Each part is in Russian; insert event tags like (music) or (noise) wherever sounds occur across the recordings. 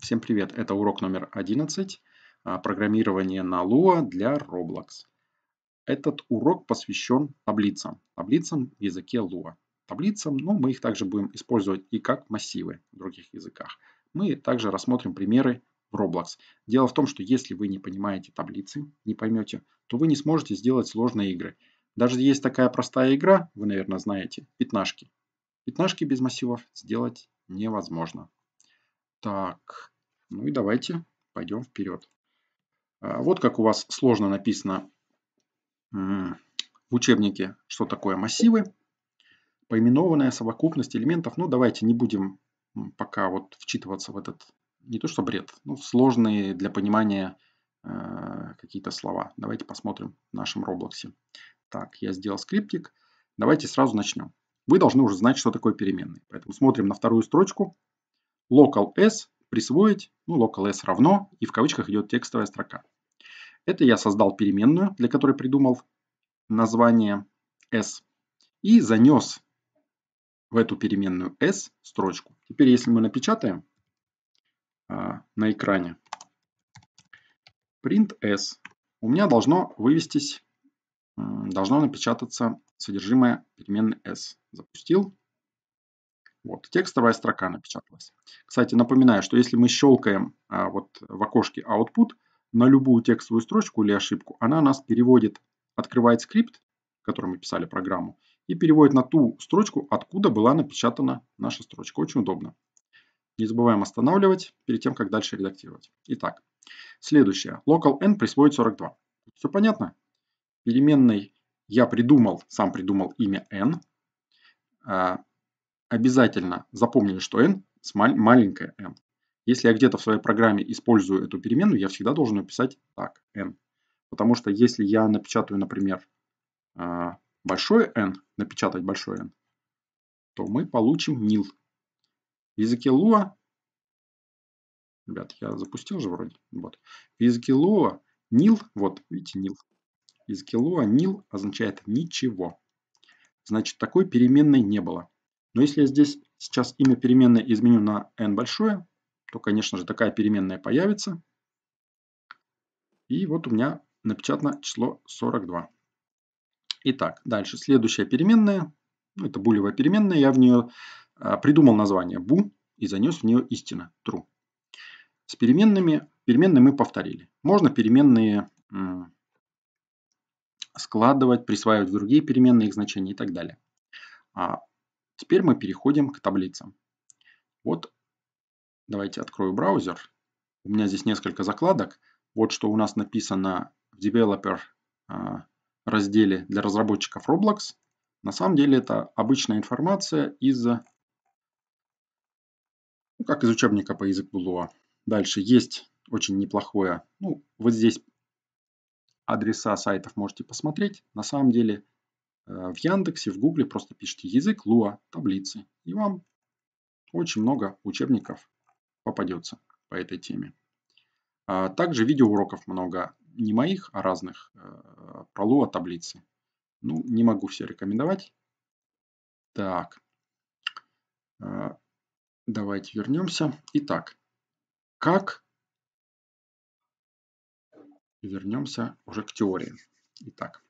Всем привет, это урок номер 11 а, «Программирование на Lua для Roblox». Этот урок посвящен таблицам, таблицам в языке Lua. Таблицам, но ну, мы их также будем использовать и как массивы в других языках. Мы также рассмотрим примеры в Roblox. Дело в том, что если вы не понимаете таблицы, не поймете, то вы не сможете сделать сложные игры. Даже есть такая простая игра, вы, наверное, знаете, пятнашки. Пятнашки без массивов сделать невозможно. Так, ну и давайте пойдем вперед. А, вот как у вас сложно написано в учебнике, что такое массивы. Поименованная совокупность элементов. Ну давайте не будем пока вот вчитываться в этот, не то что бред, но сложные для понимания а, какие-то слова. Давайте посмотрим в нашем Роблоксе. Так, я сделал скриптик. Давайте сразу начнем. Вы должны уже знать, что такое переменные. Поэтому смотрим на вторую строчку. Local s присвоить, ну, local s равно, и в кавычках идет текстовая строка. Это я создал переменную, для которой придумал название s, и занес в эту переменную s строчку. Теперь, если мы напечатаем а, на экране print s, у меня должно вывестись, должно напечататься содержимое переменной s. Запустил, вот, текстовая строка напечаталась. Кстати, напоминаю, что если мы щелкаем а, вот в окошке output на любую текстовую строчку или ошибку, она нас переводит, открывает скрипт, в котором мы писали программу, и переводит на ту строчку, откуда была напечатана наша строчка. Очень удобно. Не забываем останавливать перед тем, как дальше редактировать. Итак, следующее. Local n присвоит 42. Все понятно? Переменной я придумал, сам придумал имя n. А, обязательно запомнили, что n маленькая n. Если я где-то в своей программе использую эту переменную, я всегда должен написать так, n. Потому что если я напечатаю, например, а, большой n, напечатать большой n, то мы получим nil. В языке Lua, ребят, я запустил же вроде, вот. В языке Lua nil, вот, видите, nil. В языке Lua nil означает ничего. Значит, такой переменной не было. Но если я здесь сейчас имя переменной изменю на n большое, то, конечно же, такая переменная появится. И вот у меня напечатано число 42. Итак, дальше. Следующая переменная. Ну, это булевая переменная. Я в нее а, придумал название bu и занес в нее истина true. С переменными переменные мы повторили. Можно переменные складывать, присваивать другие переменные их значения и так далее. А Теперь мы переходим к таблицам. Вот, давайте открою браузер. У меня здесь несколько закладок. Вот что у нас написано в Developer а, разделе для разработчиков Roblox. На самом деле это обычная информация из, ну, как из учебника по языку Lua. Дальше есть очень неплохое, ну вот здесь адреса сайтов можете посмотреть. На самом деле Э, в Яндексе, в Гугле просто пишите язык Луа, таблицы, и вам очень много учебников попадется по этой теме. А также видеоуроков много, не моих, а разных, э, про Луа таблицы. Ну, не могу все рекомендовать. Так, э, давайте вернемся. Итак, как... Вернемся уже к теории. Итак,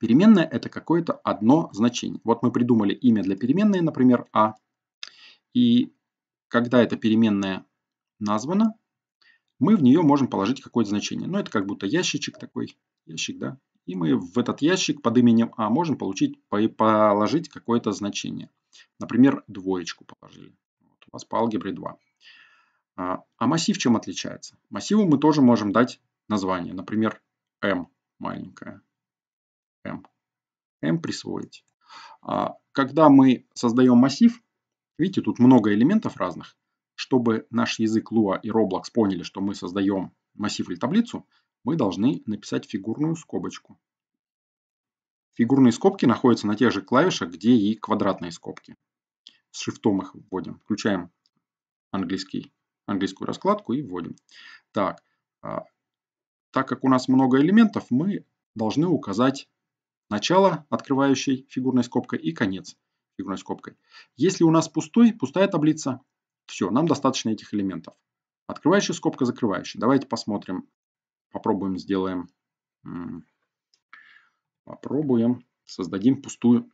Переменная – это какое-то одно значение. Вот мы придумали имя для переменной, например, А. И когда эта переменная названа, мы в нее можем положить какое-то значение. Ну, это как будто ящичек такой, ящик, да. И мы в этот ящик под именем А можем получить, положить какое-то значение. Например, двоечку положили. Вот у вас по алгебре 2. А, а массив чем отличается? Массиву мы тоже можем дать название. Например, m маленькая m. m присвоить. А, когда мы создаем массив, видите, тут много элементов разных. Чтобы наш язык Lua и Roblox поняли, что мы создаем массив или таблицу, мы должны написать фигурную скобочку. Фигурные скобки находятся на тех же клавишах, где и квадратные скобки. С шифтом их вводим. Включаем английский, английскую раскладку и вводим. Так, а, так как у нас много элементов, мы должны указать Начало, открывающей фигурной скобкой, и конец фигурной скобкой. Если у нас пустой, пустая таблица, все, нам достаточно этих элементов. Открывающая скобка, закрывающая. Давайте посмотрим. Попробуем, сделаем. Попробуем, создадим пустую.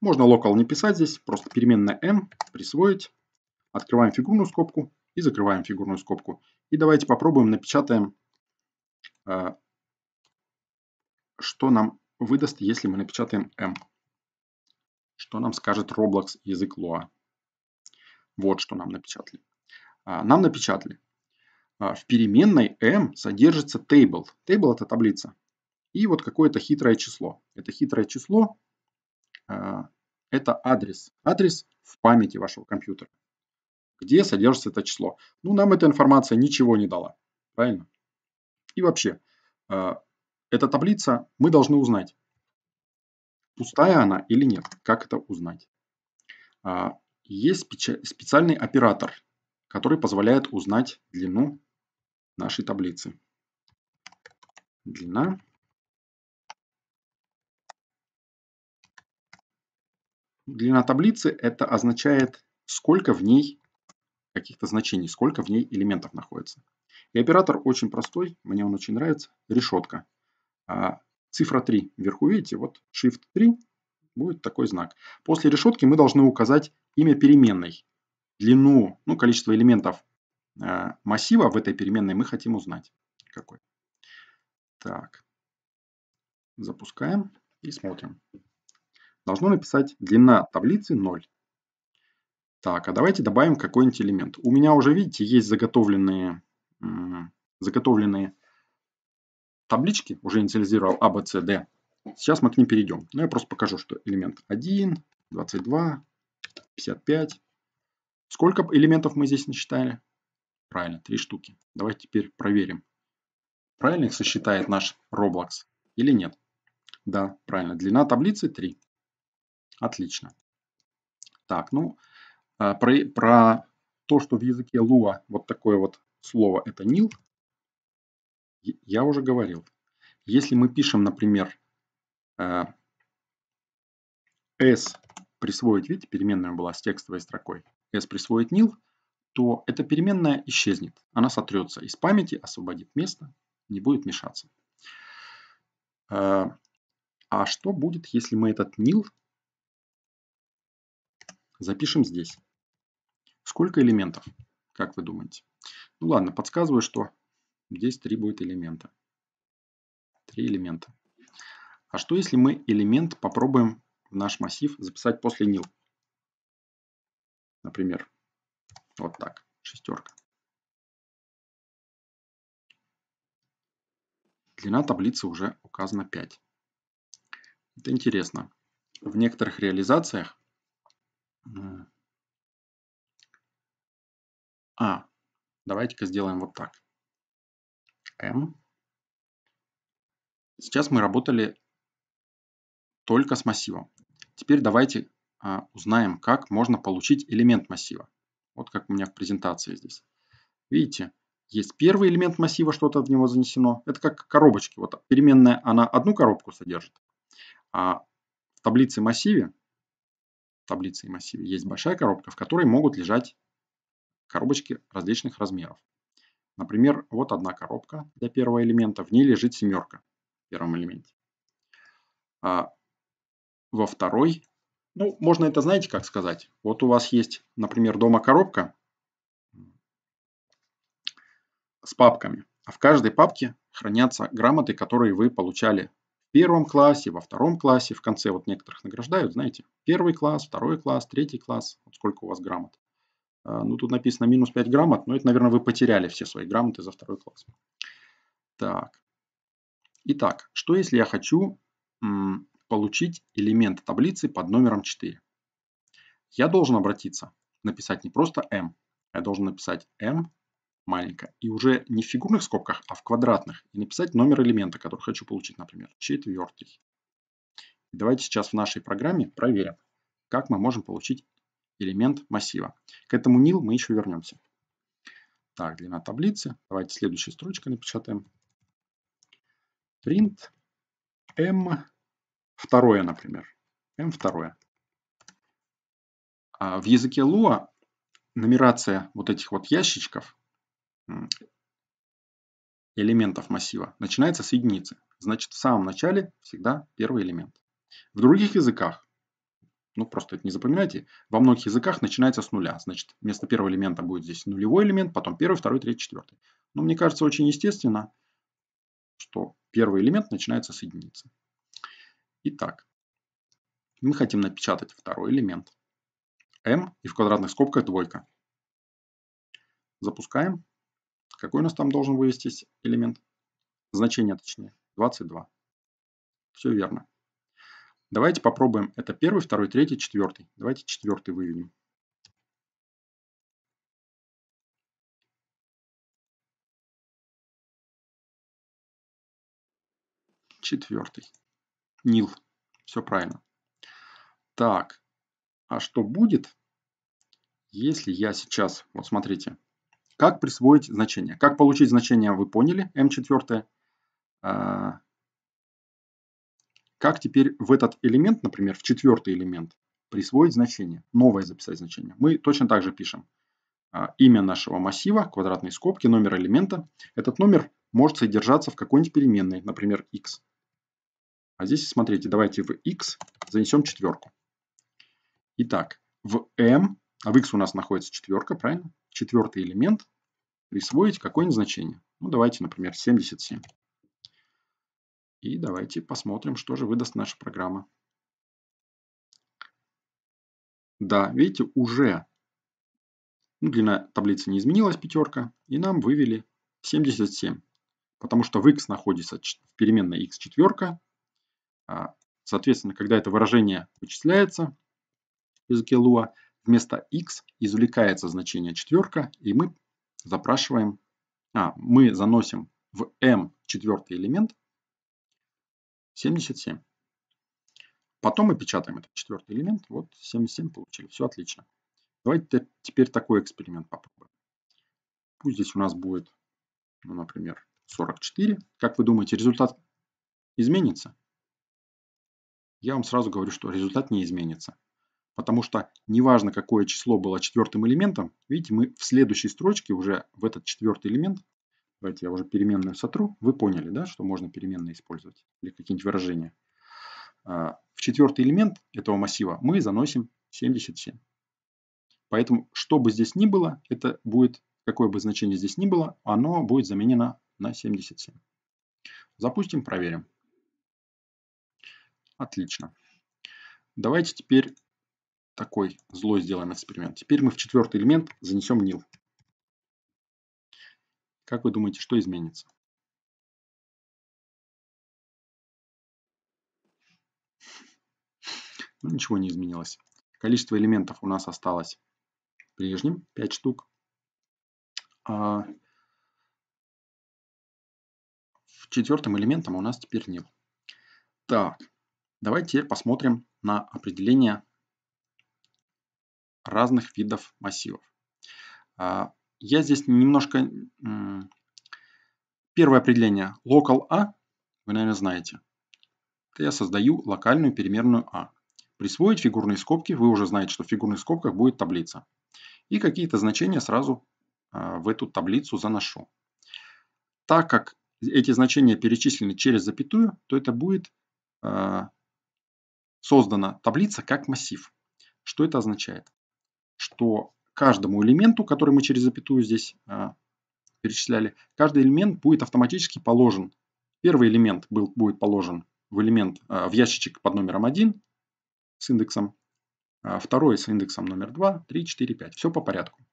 Можно локал не писать здесь, просто переменная m присвоить. Открываем фигурную скобку и закрываем фигурную скобку. И давайте попробуем напечатаем а, что нам выдаст, если мы напечатаем M? Что нам скажет Roblox язык Lua? Вот что нам напечатали. А, нам напечатали. А, в переменной m содержится table. Table – это таблица. И вот какое-то хитрое число. Это хитрое число а, – это адрес. Адрес в памяти вашего компьютера. Где содержится это число? Ну, нам эта информация ничего не дала. Правильно? И вообще, эта таблица мы должны узнать, пустая она или нет. Как это узнать? А, есть специальный оператор, который позволяет узнать длину нашей таблицы. Длина длина таблицы это означает, сколько в ней каких-то значений, сколько в ней элементов находится. И оператор очень простой, мне он очень нравится, решетка. А, цифра 3 вверху, видите, вот Shift 3 будет такой знак. После решетки мы должны указать имя переменной, длину, ну, количество элементов а, массива в этой переменной мы хотим узнать. Какой. Так, запускаем и смотрим. Должно написать длина таблицы 0. Так, а давайте добавим какой-нибудь элемент. У меня уже, видите, есть заготовленные, заготовленные таблички, уже инициализировал А, Б, С, Д. Сейчас мы к ним перейдем. Но ну, я просто покажу, что элемент 1, 22, 55. Сколько элементов мы здесь насчитали? Правильно, три штуки. Давайте теперь проверим, правильно их сосчитает наш Roblox или нет. Да, правильно. Длина таблицы 3. Отлично. Так, ну, а, про, про то, что в языке Lua вот такое вот слово это nil, я уже говорил. Если мы пишем, например, s э, присвоить, видите, переменная была с текстовой строкой, s присвоить nil, то эта переменная исчезнет. Она сотрется из памяти, освободит место, не будет мешаться. Э, а что будет, если мы этот nil запишем здесь? Сколько элементов, как вы думаете? Ну ладно, подсказываю, что Здесь три будет элемента. Три элемента. А что если мы элемент попробуем в наш массив записать после nil? Например, вот так, шестерка. Длина таблицы уже указана 5. Это интересно. В некоторых реализациях а, давайте-ка сделаем вот так. M. Сейчас мы работали только с массивом. Теперь давайте а, узнаем, как можно получить элемент массива. Вот как у меня в презентации здесь. Видите, есть первый элемент массива, что-то в него занесено. Это как коробочки. Вот переменная, она одну коробку содержит. А в таблице массиве, в таблице массиве есть большая коробка, в которой могут лежать коробочки различных размеров. Например, вот одна коробка для первого элемента, в ней лежит семерка в первом элементе. А во второй, ну, можно это, знаете, как сказать? Вот у вас есть, например, дома коробка с папками. А в каждой папке хранятся грамоты, которые вы получали в первом классе, во втором классе. В конце вот некоторых награждают, знаете, первый класс, второй класс, третий класс. Вот сколько у вас грамот. А, ну, тут написано минус 5 грамот, но это, наверное, вы потеряли все свои грамоты за второй класс. Так. Итак, что если я хочу получить элемент таблицы под номером 4? Я должен обратиться, написать не просто m, я должен написать m маленько, и уже не в фигурных скобках, а в квадратных, и написать номер элемента, который хочу получить, например, четвертый. Давайте сейчас в нашей программе проверим, как мы можем получить элемент массива. К этому nil мы еще вернемся. Так, длина таблицы. Давайте следующей строчкой напечатаем. Print m второе, например. m второе. А в языке Lua нумерация вот этих вот ящичков, элементов массива, начинается с единицы. Значит, в самом начале всегда первый элемент. В других языках ну просто это не запоминайте, во многих языках начинается с нуля. Значит, вместо первого элемента будет здесь нулевой элемент, потом первый, второй, третий, четвертый. Но мне кажется очень естественно, что первый элемент начинается с единицы. Итак, мы хотим напечатать второй элемент. m и в квадратных скобках двойка. Запускаем. Какой у нас там должен вывестись элемент? Значение точнее. 22. Все верно. Давайте попробуем. Это первый, второй, третий, четвертый. Давайте четвертый выведем. Четвертый. Нил. Все правильно. Так. А что будет, если я сейчас... Вот смотрите. Как присвоить значение? Как получить значение, вы поняли, М 4 как теперь в этот элемент, например, в четвертый элемент, присвоить значение, новое записать значение? Мы точно так же пишем а, имя нашего массива, квадратные скобки, номер элемента. Этот номер может содержаться в какой-нибудь переменной, например, x. А здесь, смотрите, давайте в x занесем четверку. Итак, в m, а в x у нас находится четверка, правильно? Четвертый элемент, присвоить какое-нибудь значение. Ну, давайте, например, 77. И давайте посмотрим, что же выдаст наша программа. Да, видите, уже ну, длина таблицы не изменилась, пятерка, и нам вывели 77. Потому что в x находится в переменной x четверка. А, соответственно, когда это выражение вычисляется в языке Lua, вместо x извлекается значение четверка, и мы запрашиваем, а, мы заносим в m четвертый элемент 77. Потом мы печатаем этот четвертый элемент. Вот 77 получили. Все отлично. Давайте теперь такой эксперимент попробуем. Пусть здесь у нас будет, ну, например, 44. Как вы думаете, результат изменится? Я вам сразу говорю, что результат не изменится. Потому что неважно, какое число было четвертым элементом, видите, мы в следующей строчке уже в этот четвертый элемент Давайте я уже переменную сотру. Вы поняли, да, что можно переменные использовать или какие-нибудь выражения. А, в четвертый элемент этого массива мы заносим 77. Поэтому, что бы здесь ни было, это будет, какое бы значение здесь ни было, оно будет заменено на 77. Запустим, проверим. Отлично. Давайте теперь такой злой сделаем эксперимент. Теперь мы в четвертый элемент занесем nil. Как вы думаете, что изменится? (laughs) Ну, ничего не изменилось. Количество элементов у нас осталось прежним, 5 штук. А четвертым элементом у нас теперь nil. Так, давайте теперь посмотрим на определение разных видов массивов. А, я здесь немножко... Первое определение local a, а, вы, наверное, знаете. Это я создаю локальную переменную a. А. Присвоить фигурные скобки, вы уже знаете, что в фигурных скобках будет таблица. И какие-то значения сразу а, в эту таблицу заношу. Так как эти значения перечислены через запятую, то это будет создана таблица как массив. Что это означает? Что каждому элементу, который мы через запятую здесь а, перечисляли, каждый элемент будет автоматически положен. Первый элемент был, будет положен в элемент, а, в ящичек под номером 1 с индексом, а второй с индексом номер 2, 3, 4, 5. Все по порядку.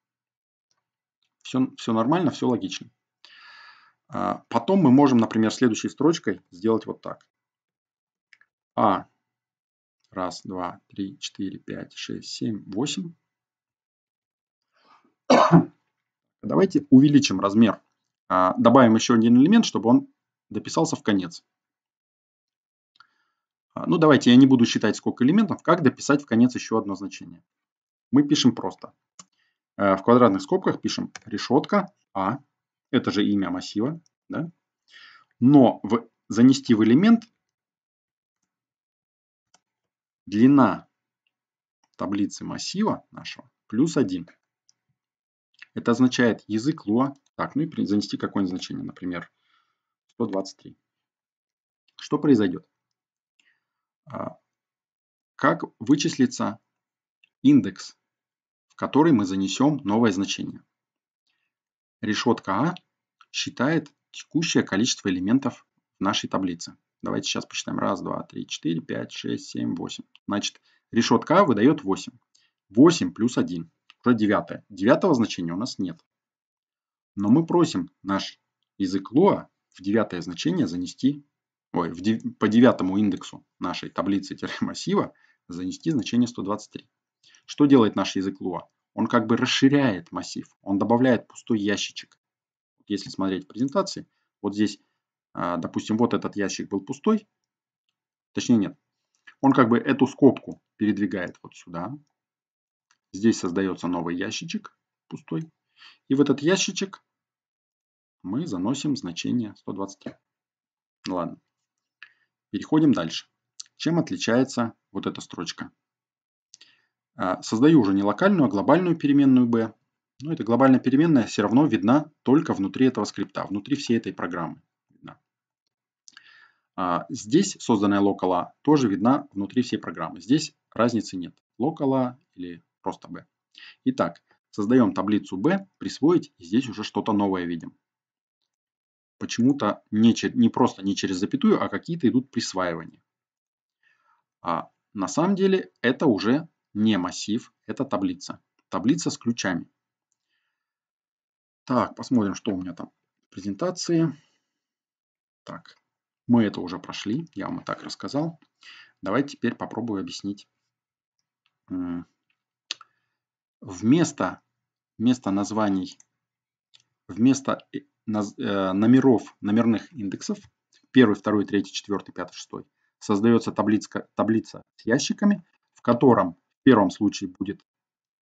Все, все нормально, все логично. потом мы можем, например, следующей строчкой сделать вот так. А, раз, два, три, четыре, пять, шесть, семь, восемь. Давайте увеличим размер. А, добавим еще один элемент, чтобы он дописался в конец. А, ну, давайте я не буду считать, сколько элементов, как дописать в конец еще одно значение. Мы пишем просто. А, в квадратных скобках пишем решетка А, это же имя массива, да? но в, занести в элемент длина таблицы массива нашего плюс 1. Это означает язык Lua. Так, ну и занести какое-нибудь значение, например, 123. Что произойдет? А, как вычислится индекс, в который мы занесем новое значение? Решетка А считает текущее количество элементов в нашей таблице. Давайте сейчас посчитаем. Раз, два, три, четыре, пять, шесть, семь, восемь. Значит, решетка А выдает 8. 8 плюс 1 про девятое. Девятого значения у нас нет. Но мы просим наш язык Лоа в девятое значение занести, ой, в, дев, по девятому индексу нашей таблицы массива занести значение 123. Что делает наш язык Луа? Он как бы расширяет массив, он добавляет пустой ящичек. Если смотреть презентации, вот здесь, а, допустим, вот этот ящик был пустой, точнее нет, он как бы эту скобку передвигает вот сюда, Здесь создается новый ящичек, пустой. И в этот ящичек мы заносим значение 123. Ну ладно. Переходим дальше. Чем отличается вот эта строчка? А, создаю уже не локальную, а глобальную переменную b. Но эта глобальная переменная все равно видна только внутри этого скрипта, внутри всей этой программы. А, здесь созданная локала тоже видна внутри всей программы. Здесь разницы нет. Локала или просто b. Итак, создаем таблицу b, присвоить, и здесь уже что-то новое видим. Почему-то не, не просто не через запятую, а какие-то идут присваивания. А на самом деле это уже не массив, это таблица. Таблица с ключами. Так, посмотрим, что у меня там в презентации. Так, мы это уже прошли, я вам и так рассказал. Давайте теперь попробую объяснить вместо, вместо названий, вместо э, э, номеров, номерных индексов, первый, второй, третий, четвертый, пятый, шестой, создается таблица, таблица с ящиками, в котором в первом случае будет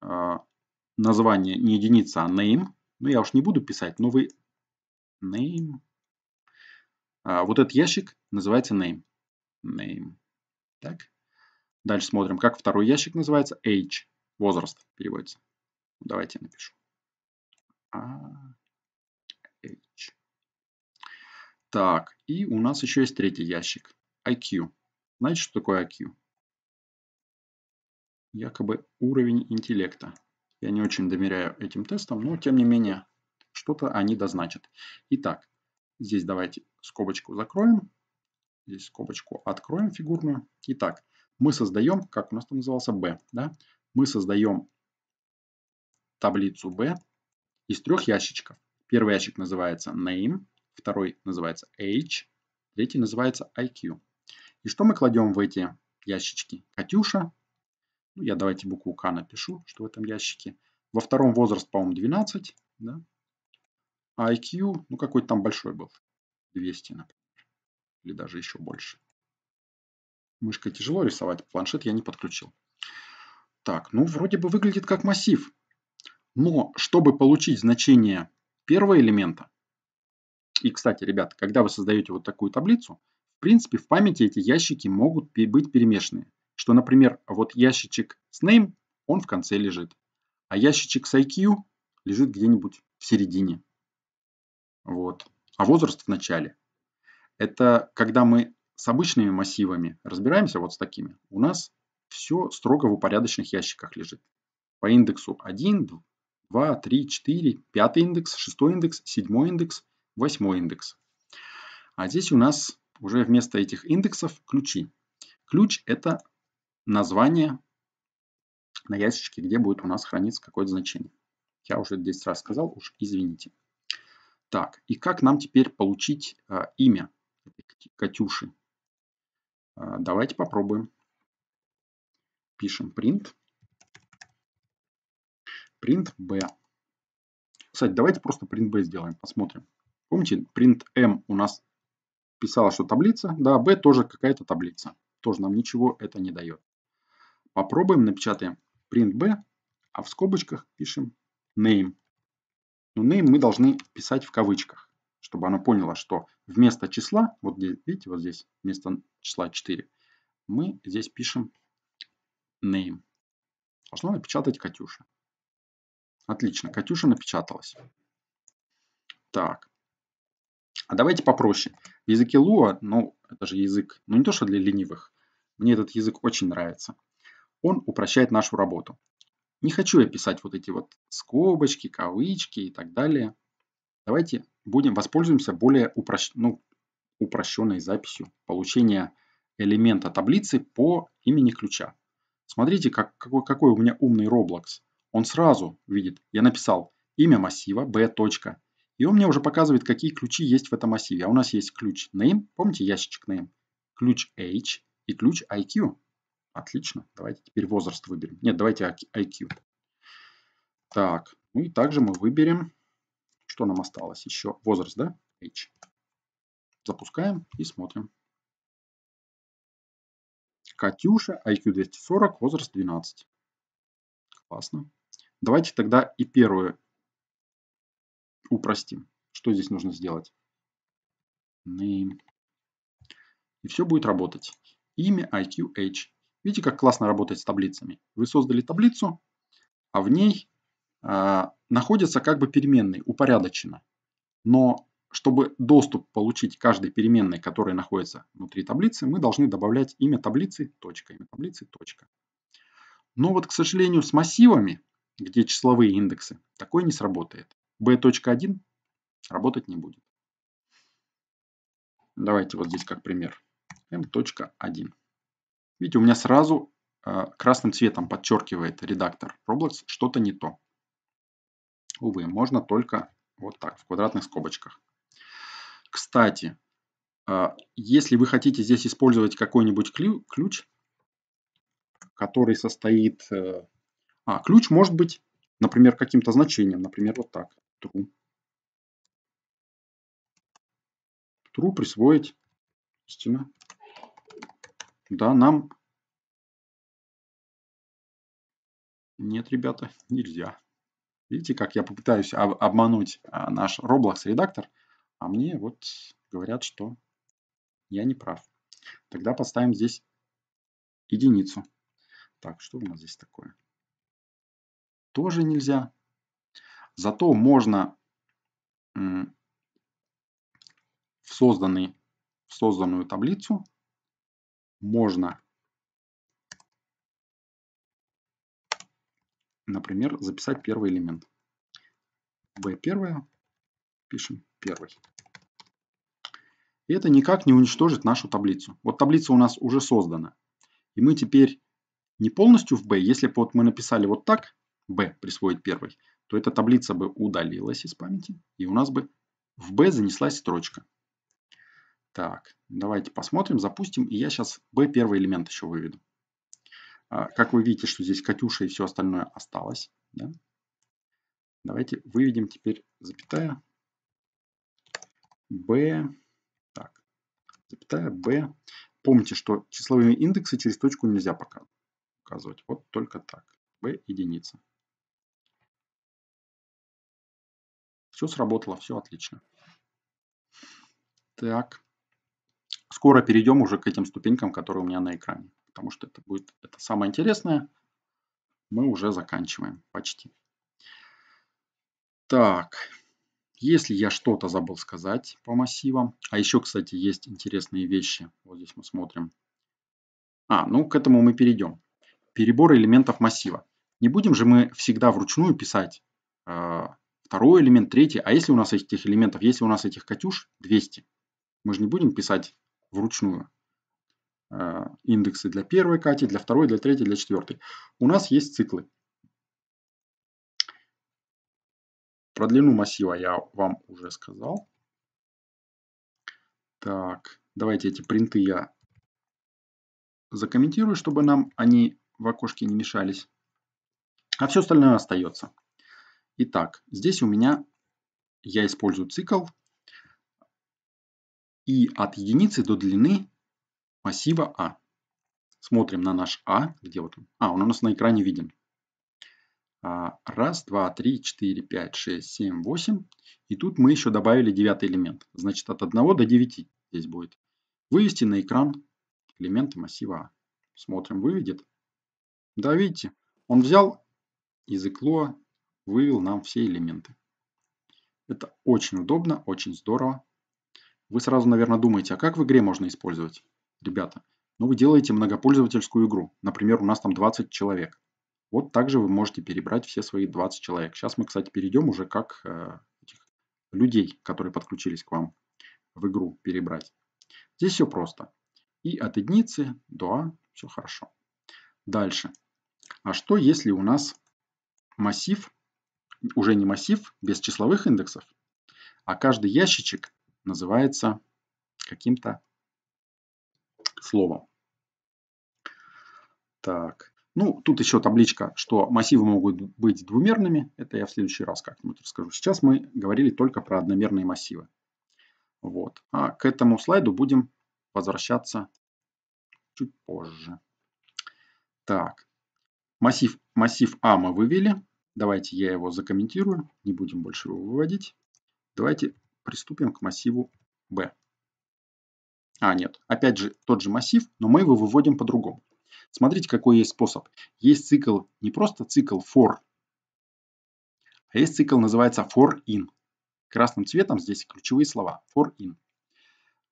э, название не единица, а name. Ну, я уж не буду писать, но вы name. А, вот этот ящик называется name. Name. Так. Дальше смотрим, как второй ящик называется. Age. Возраст переводится. Давайте я напишу. А, H. Так, и у нас еще есть третий ящик. IQ. Знаете, что такое IQ? Якобы уровень интеллекта. Я не очень доверяю этим тестам, но тем не менее, что-то они дозначат. Итак, здесь давайте скобочку закроем. Здесь скобочку откроем фигурную. Итак, мы создаем, как у нас там назывался, B. Да? мы создаем таблицу B из трех ящичков. Первый ящик называется Name, второй называется Age, третий называется IQ. И что мы кладем в эти ящички? Катюша. Ну, я давайте букву К напишу, что в этом ящике. Во втором возраст, по-моему, 12. Да? А IQ, ну какой-то там большой был. 200, например. Или даже еще больше. Мышкой тяжело рисовать, планшет я не подключил. Так, ну вроде бы выглядит как массив. Но чтобы получить значение первого элемента, и, кстати, ребят, когда вы создаете вот такую таблицу, в принципе, в памяти эти ящики могут быть перемешаны. Что, например, вот ящичек с name, он в конце лежит, а ящичек с IQ лежит где-нибудь в середине. Вот. А возраст в начале. Это когда мы с обычными массивами разбираемся, вот с такими, у нас все строго в упорядоченных ящиках лежит. По индексу 1, 2, 3, 4, 5 индекс, 6 индекс, 7 индекс, 8 индекс. А здесь у нас уже вместо этих индексов ключи. Ключ – это название на ящичке, где будет у нас храниться какое-то значение. Я уже 10 раз сказал, уж извините. Так, и как нам теперь получить э, имя Катюши? Э, давайте попробуем пишем print. Print b. Кстати, давайте просто print b сделаем, посмотрим. Помните, print m у нас писала, что таблица. Да, b тоже какая-то таблица. Тоже нам ничего это не дает. Попробуем, напечатаем print b, а в скобочках пишем name. Но name мы должны писать в кавычках, чтобы оно поняло, что вместо числа, вот здесь, видите, вот здесь, вместо числа 4, мы здесь пишем name. Должна напечатать Катюша. Отлично, Катюша напечаталась. Так. А давайте попроще. В языке Lua, ну, это же язык, ну не то, что для ленивых. Мне этот язык очень нравится. Он упрощает нашу работу. Не хочу я писать вот эти вот скобочки, кавычки и так далее. Давайте будем, воспользуемся более упрощ... ну, упрощенной записью получения элемента таблицы по имени ключа. Смотрите, как, какой, какой у меня умный Roblox. Он сразу видит, я написал имя массива b. И он мне уже показывает, какие ключи есть в этом массиве. А у нас есть ключ name, помните ящичек name, ключ h и ключ IQ. Отлично, давайте теперь возраст выберем. Нет, давайте IQ. Так, ну и также мы выберем, что нам осталось еще, возраст, да, h. Запускаем и смотрим. Катюша, IQ 240, возраст 12. Классно. Давайте тогда и первую упростим. Что здесь нужно сделать? Name. И все будет работать. Имя IQH. Видите, как классно работает с таблицами? Вы создали таблицу, а в ней э, а, находятся как бы переменные, упорядочено. Но чтобы доступ получить каждой переменной, которая находится внутри таблицы, мы должны добавлять имя таблицы, точка, имя таблицы, точка. Но вот, к сожалению, с массивами, где числовые индексы, такое не сработает. b.1 работать не будет. Давайте вот здесь как пример. m.1. Видите, у меня сразу э, красным цветом подчеркивает редактор Roblox что-то не то. Увы, можно только вот так, в квадратных скобочках. Кстати, а, если вы хотите здесь использовать какой-нибудь ключ, который состоит... Э, а, ключ может быть, например, каким-то значением. Например, вот так. True. True присвоить. Истина. Да, нам... Нет, ребята, нельзя. Видите, как я попытаюсь обмануть а, наш Roblox редактор – а мне вот говорят, что я не прав. Тогда поставим здесь единицу. Так, что у нас здесь такое? Тоже нельзя. Зато можно в, созданный, в созданную таблицу можно, например, записать первый элемент. b первое пишем первый. И это никак не уничтожит нашу таблицу. Вот таблица у нас уже создана. И мы теперь не полностью в B, если бы вот мы написали вот так, B присвоить первый то эта таблица бы удалилась из памяти, и у нас бы в B занеслась строчка. Так, давайте посмотрим, запустим, и я сейчас B первый элемент еще выведу. А, как вы видите, что здесь Катюша и все остальное осталось. Да? Давайте выведем теперь запятая B запятая, типа, Б. Помните, что числовые индексы через точку нельзя пока указывать. Вот только так. Б единица. Все сработало, все отлично. Так. Скоро перейдем уже к этим ступенькам, которые у меня на экране. Потому что это будет это самое интересное. Мы уже заканчиваем почти. Так. Если я что-то забыл сказать по массивам, а еще, кстати, есть интересные вещи. Вот здесь мы смотрим. А, ну к этому мы перейдем. Перебор элементов массива. Не будем же мы всегда вручную писать э, второй элемент, третий. А если у нас этих элементов, если у нас этих Катюш 200, мы же не будем писать вручную э, индексы для первой Кати, для второй, для третьей, для четвертой. У нас есть циклы. Про длину массива я вам уже сказал. Так, давайте эти принты я закомментирую, чтобы нам они в окошке не мешались. А все остальное остается. Итак, здесь у меня я использую цикл. И от единицы до длины массива А. Смотрим на наш А. Где вот он? А, он у нас на экране виден. А, раз, два, три, четыре, пять, шесть, семь, восемь. И тут мы еще добавили девятый элемент. Значит, от 1 до 9 здесь будет. Вывести на экран элементы массива А. Смотрим, выведет. Да, видите, он взял из икло, вывел нам все элементы. Это очень удобно, очень здорово. Вы сразу, наверное, думаете, а как в игре можно использовать? Ребята, ну вы делаете многопользовательскую игру. Например, у нас там 20 человек. Вот также вы можете перебрать все свои 20 человек. Сейчас мы, кстати, перейдем уже как э, этих людей, которые подключились к вам в игру, перебрать. Здесь все просто. И от единицы до А все хорошо. Дальше. А что, если у нас массив, уже не массив, без числовых индексов, а каждый ящичек называется каким-то словом. Так, ну, тут еще табличка, что массивы могут быть двумерными. Это я в следующий раз как-нибудь расскажу. Сейчас мы говорили только про одномерные массивы. Вот. А к этому слайду будем возвращаться чуть позже. Так. Массив, массив А мы вывели. Давайте я его закомментирую. Не будем больше его выводить. Давайте приступим к массиву Б. А, нет. Опять же тот же массив, но мы его выводим по-другому. Смотрите, какой есть способ. Есть цикл, не просто цикл for, а есть цикл, называется for in. Красным цветом здесь ключевые слова. For in.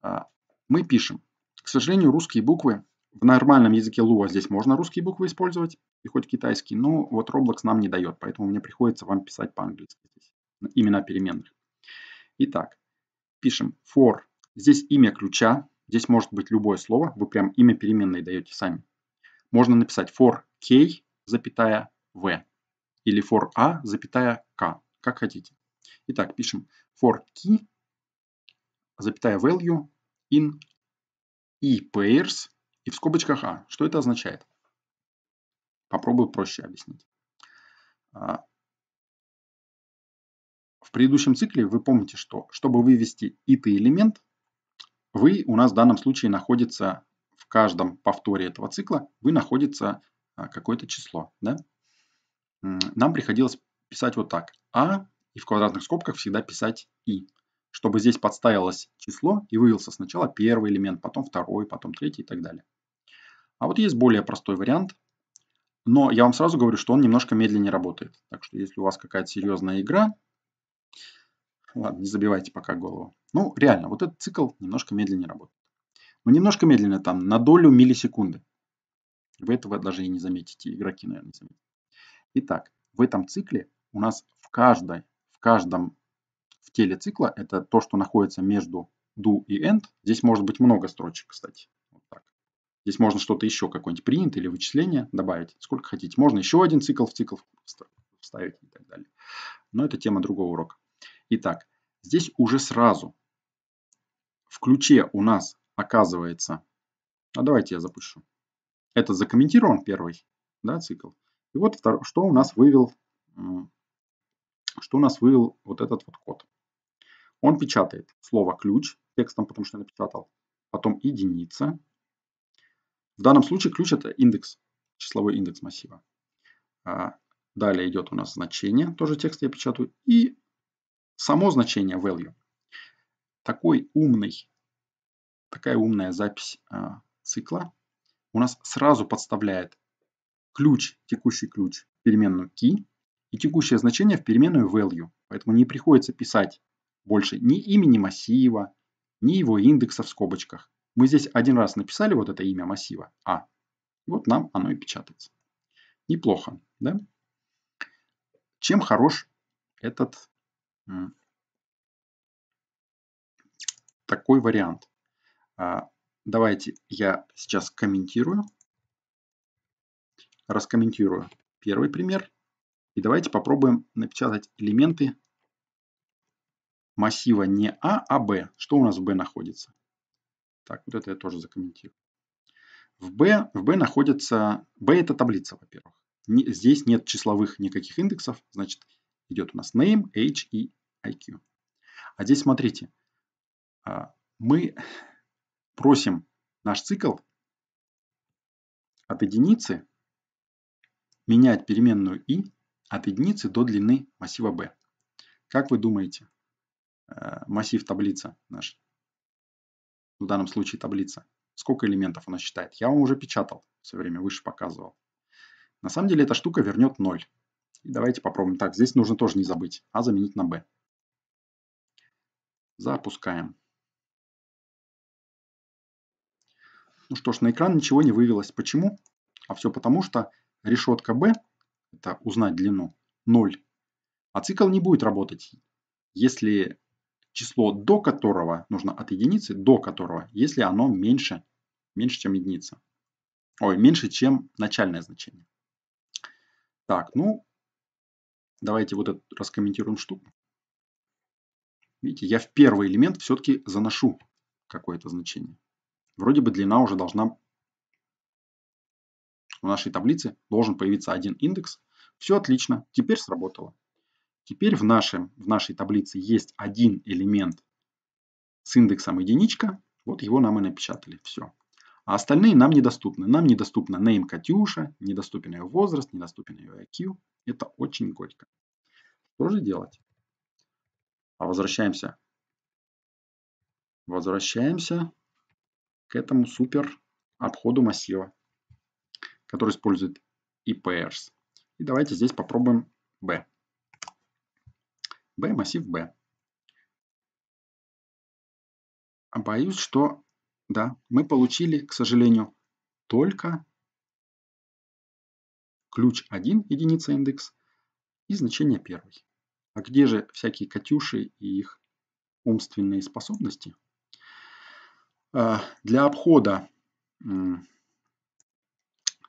А, мы пишем. К сожалению, русские буквы в нормальном языке Lua здесь можно русские буквы использовать, и хоть китайский, но вот Roblox нам не дает, поэтому мне приходится вам писать по-английски здесь. Имена переменных. Итак, пишем for. Здесь имя ключа. Здесь может быть любое слово. Вы прям имя переменной даете сами можно написать for k, запятая v или for a, запятая k, как хотите. Итак, пишем for key, запятая value in e pairs и в скобочках a. Что это означает? Попробую проще объяснить. А, в предыдущем цикле вы помните, что чтобы вывести ит элемент, вы у нас в данном случае находится каждом повторе этого цикла вы находится а, какое-то число. Да? Нам приходилось писать вот так. А и в квадратных скобках всегда писать И. Чтобы здесь подставилось число и вывелся сначала первый элемент, потом второй, потом третий и так далее. А вот есть более простой вариант. Но я вам сразу говорю, что он немножко медленнее работает. Так что если у вас какая-то серьезная игра, ладно, не забивайте пока голову. Ну, реально, вот этот цикл немножко медленнее работает но ну, немножко медленно, там, на долю миллисекунды. Вы этого даже и не заметите, игроки, наверное, не заметят. Итак, в этом цикле у нас в каждой, в каждом в теле цикла, это то, что находится между do и end. Здесь может быть много строчек, кстати. Вот так. Здесь можно что-то еще, какой-нибудь print или вычисление добавить, сколько хотите. Можно еще один цикл в цикл вставить и так далее. Но это тема другого урока. Итак, здесь уже сразу в ключе у нас оказывается. А давайте я запущу. Это закомментирован первый да, цикл. И вот втор... что у нас вывел, что у нас вывел вот этот вот код. Он печатает слово ключ текстом, потому что я напечатал, потом единица. В данном случае ключ это индекс, числовой индекс массива. А, далее идет у нас значение, тоже текст я печатаю, и само значение value. Такой умный такая умная запись а, цикла у нас сразу подставляет ключ, текущий ключ в переменную key и текущее значение в переменную value. Поэтому не приходится писать больше ни имени массива, ни его индекса в скобочках. Мы здесь один раз написали вот это имя массива А. Вот нам оно и печатается. Неплохо, да? Чем хорош этот такой вариант? А, давайте я сейчас комментирую. Раскомментирую первый пример. И давайте попробуем напечатать элементы массива не А, а Б. Что у нас в Б находится? Так, вот это я тоже закомментирую. В B, в B находится... B это таблица, во-первых. Не, здесь нет числовых никаких индексов. Значит, идет у нас name, age и IQ. А здесь смотрите. А, мы просим наш цикл от единицы менять переменную i от единицы до длины массива b. Как вы думаете, э, массив таблица наш, в данном случае таблица, сколько элементов она считает? Я вам уже печатал, все время выше показывал. На самом деле эта штука вернет 0. И давайте попробуем. Так, здесь нужно тоже не забыть, а заменить на b. Запускаем. Ну что ж, на экран ничего не вывелось. Почему? А все потому, что решетка B, это узнать длину, 0. А цикл не будет работать, если число до которого, нужно от единицы до которого, если оно меньше, меньше чем единица. Ой, меньше, чем начальное значение. Так, ну, давайте вот это раскомментируем штуку. Видите, я в первый элемент все-таки заношу какое-то значение. Вроде бы длина уже должна... В нашей таблице должен появиться один индекс. Все отлично, теперь сработало. Теперь в, нашем, в нашей таблице есть один элемент с индексом единичка. Вот его нам и напечатали. Все. А остальные нам недоступны. Нам недоступна name Катюша, недоступен ее возраст, недоступен ее IQ. Это очень горько. Что же делать? А возвращаемся. Возвращаемся к этому супер обходу массива, который использует и pairs. И давайте здесь попробуем B. B, массив B. Боюсь, что да, мы получили, к сожалению, только ключ 1, единица индекс, и значение 1. А где же всякие Катюши и их умственные способности? Э, для обхода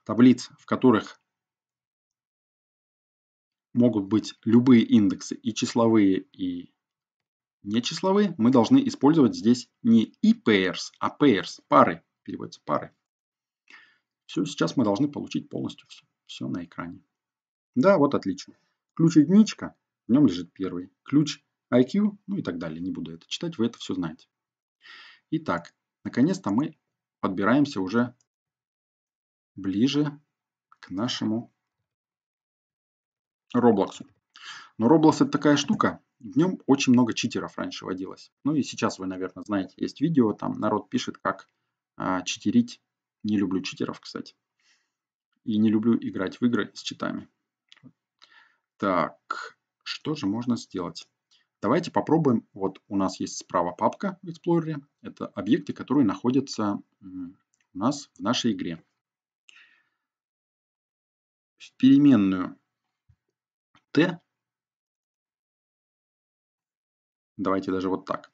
таблиц, в которых могут быть любые индексы, и числовые, и нечисловые, мы должны использовать здесь не и pairs, а pairs, пары, переводится пары. Все, сейчас мы должны получить полностью все, все на экране. Да, вот отлично. Ключ единичка, в нем лежит первый. Ключ IQ, ну и так далее, не буду это читать, вы это все знаете. Итак, Наконец-то мы подбираемся уже ближе к нашему Роблоксу. Но Roblox это такая штука, в нем очень много читеров раньше водилось. Ну и сейчас вы, наверное, знаете, есть видео, там народ пишет, как а, читерить. Не люблю читеров, кстати. И не люблю играть в игры с читами. Так, что же можно сделать? Давайте попробуем, вот у нас есть справа папка в Explorer, это объекты, которые находятся у нас в нашей игре. В переменную t, давайте даже вот так,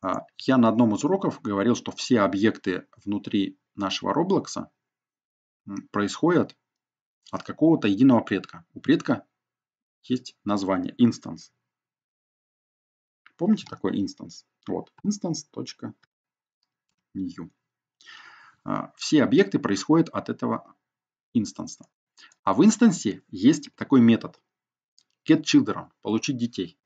а, я на одном из уроков говорил, что все объекты внутри нашего Roblox происходят от какого-то единого предка. У предка есть название instance. Помните такой инстанс? Вот, instance.new. А, все объекты происходят от этого инстанса. А в инстансе есть такой метод getChildren – получить детей.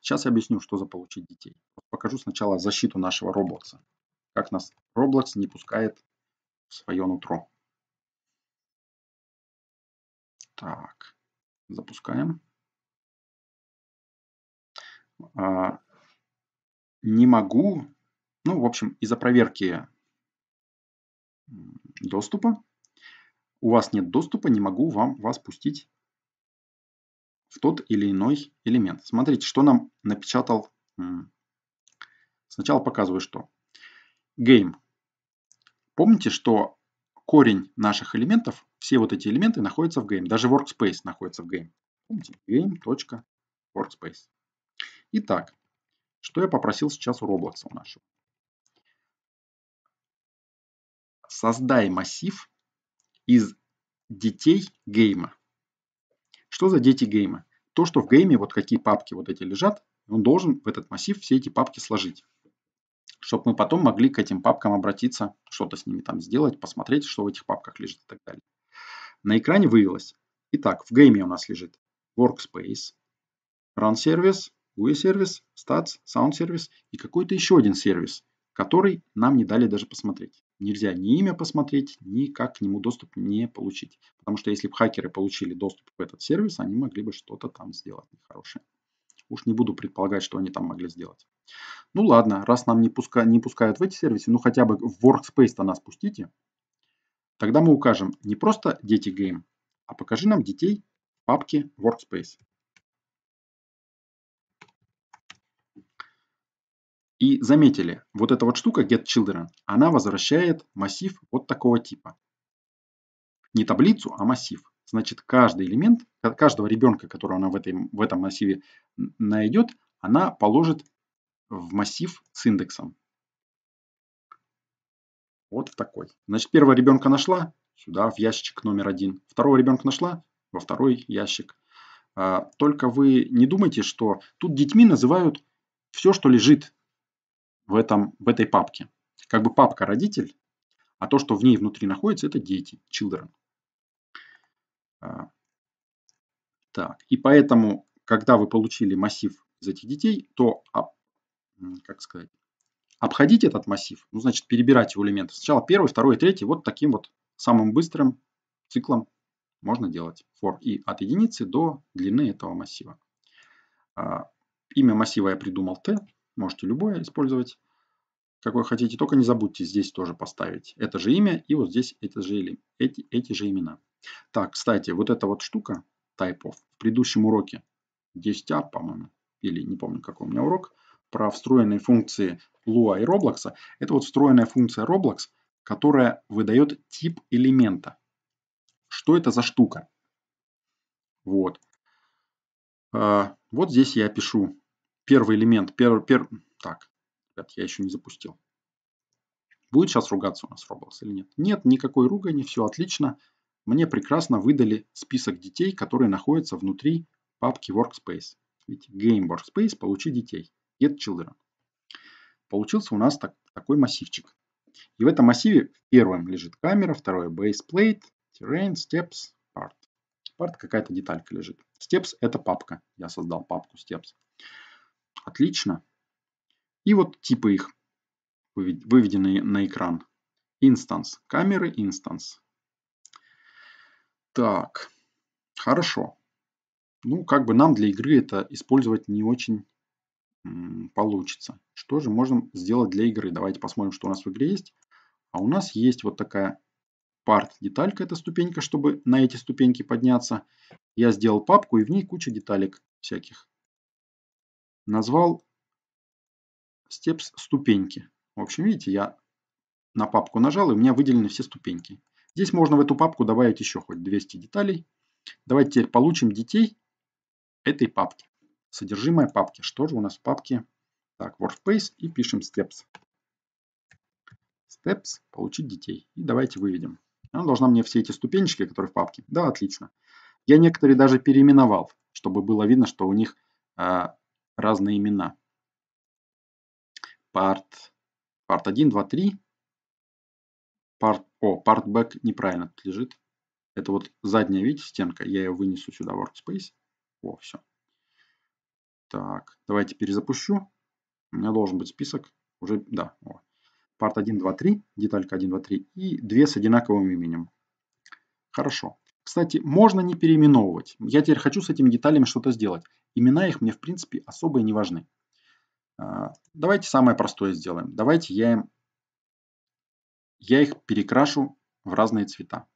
Сейчас я объясню, что за получить детей. Покажу сначала защиту нашего Roblox. Как нас Roblox не пускает в свое нутро. Так, запускаем. А, не могу, ну, в общем, из-за проверки доступа, у вас нет доступа, не могу вам, вас пустить в тот или иной элемент. Смотрите, что нам напечатал. Сначала показываю, что. Game. Помните, что корень наших элементов, все вот эти элементы находятся в game. Даже workspace находится в game. Помните? Game.workspace. Итак, что я попросил сейчас у Roblox у нашего? Создай массив из детей гейма. Что за дети гейма? То, что в гейме, вот какие папки вот эти лежат, он должен в этот массив все эти папки сложить. Чтобы мы потом могли к этим папкам обратиться, что-то с ними там сделать, посмотреть, что в этих папках лежит и так далее. На экране вывелось. Итак, в гейме у нас лежит Workspace, Run Service, UE-сервис, Stats, Sound сервис и какой-то еще один сервис, который нам не дали даже посмотреть. Нельзя ни имя посмотреть, ни как к нему доступ не получить. Потому что если бы хакеры получили доступ в этот сервис, они могли бы что-то там сделать нехорошее. Уж не буду предполагать, что они там могли сделать. Ну ладно, раз нам не, пуска... не пускают в эти сервисы, ну хотя бы в Workspace-то нас пустите. Тогда мы укажем не просто дети game, а покажи нам детей в папке Workspace. И заметили, вот эта вот штука get_children, она возвращает массив вот такого типа. Не таблицу, а массив. Значит, каждый элемент, каждого ребенка, которого она в, этой, в этом массиве найдет, она положит в массив с индексом. Вот такой. Значит, первого ребенка нашла сюда, в ящик номер один. Второго ребенка нашла во второй ящик. А, только вы не думайте, что тут детьми называют все, что лежит в, этом, в этой папке. Как бы папка родитель, а то, что в ней внутри находится, это дети, children. А, так, и поэтому, когда вы получили массив из этих детей, то, а, как сказать, обходить этот массив, ну, значит, перебирать его элементы. Сначала первый, второй, третий, вот таким вот самым быстрым циклом можно делать for и от единицы до длины этого массива. А, имя массива я придумал t, Можете любое использовать, какое хотите, только не забудьте здесь тоже поставить это же имя и вот здесь это же, эти, эти же имена. Так, кстати, вот эта вот штука, type of, в предыдущем уроке, 10А, по-моему, или не помню, какой у меня урок, про встроенные функции Lua и Roblox. Это вот встроенная функция Roblox, которая выдает тип элемента. Что это за штука? Вот. А, вот здесь я пишу первый элемент, первый, пер... так, ребят, я еще не запустил. Будет сейчас ругаться у нас Roblox или нет? Нет, никакой ругани, все отлично. Мне прекрасно выдали список детей, которые находятся внутри папки Workspace. Ведь Game Workspace, получи детей, Get Children. Получился у нас так, такой массивчик. И в этом массиве первым лежит камера, второе base plate, terrain, steps, part. Part какая-то деталька лежит. Steps это папка. Я создал папку steps. Отлично. И вот типы их, выведенные на экран. Инстанс. Камеры инстанс. Так. Хорошо. Ну, как бы нам для игры это использовать не очень получится. Что же можно сделать для игры? Давайте посмотрим, что у нас в игре есть. А у нас есть вот такая part деталька, это ступенька, чтобы на эти ступеньки подняться. Я сделал папку и в ней куча деталек всяких назвал steps ступеньки. В общем, видите, я на папку нажал, и у меня выделены все ступеньки. Здесь можно в эту папку добавить еще хоть 200 деталей. Давайте теперь получим детей этой папки. Содержимое папки. Что же у нас в папке? Так, workspace и пишем steps. Steps, получить детей. И давайте выведем. Она должна мне все эти ступенечки, которые в папке. Да, отлично. Я некоторые даже переименовал, чтобы было видно, что у них а, разные имена. Part, part 1, 2, 3. Part, о, part back неправильно тут лежит. Это вот задняя, видите, стенка. Я ее вынесу сюда в workspace. О, все. Так, давайте перезапущу. У меня должен быть список. Уже, да, о. Part 1, 2, 3, деталька 1, 2, 3 и две с одинаковым именем. Хорошо. Кстати, можно не переименовывать. Я теперь хочу с этими деталями что-то сделать. Имена их мне, в принципе, особо и не важны. А, давайте самое простое сделаем. Давайте я, им, я их перекрашу в разные цвета.